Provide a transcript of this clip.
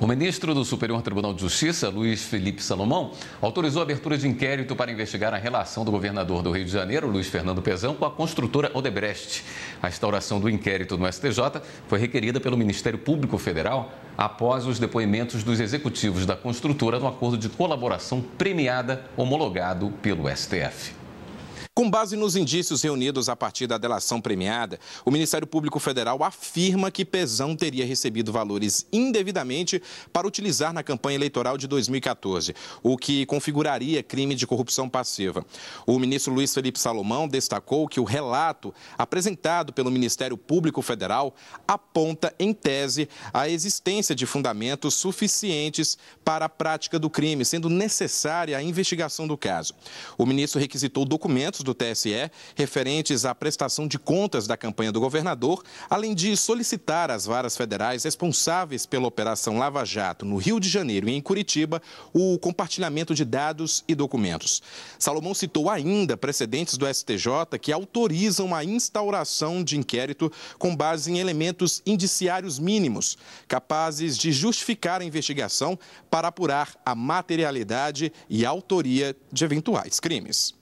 O ministro do Superior Tribunal de Justiça, Luiz Felipe Salomão, autorizou a abertura de inquérito para investigar a relação do governador do Rio de Janeiro, Luiz Fernando Pezão, com a construtora Odebrecht. A instauração do inquérito no STJ foi requerida pelo Ministério Público Federal após os depoimentos dos executivos da construtora no acordo de colaboração premiada homologado pelo STF. Com base nos indícios reunidos a partir da delação premiada, o Ministério Público Federal afirma que Pezão teria recebido valores indevidamente para utilizar na campanha eleitoral de 2014, o que configuraria crime de corrupção passiva. O ministro Luiz Felipe Salomão destacou que o relato apresentado pelo Ministério Público Federal aponta, em tese, a existência de fundamentos suficientes para a prática do crime, sendo necessária a investigação do caso. O ministro requisitou documentos do do TSE referentes à prestação de contas da campanha do governador, além de solicitar às varas federais responsáveis pela Operação Lava Jato no Rio de Janeiro e em Curitiba o compartilhamento de dados e documentos. Salomão citou ainda precedentes do STJ que autorizam a instauração de inquérito com base em elementos indiciários mínimos, capazes de justificar a investigação para apurar a materialidade e autoria de eventuais crimes.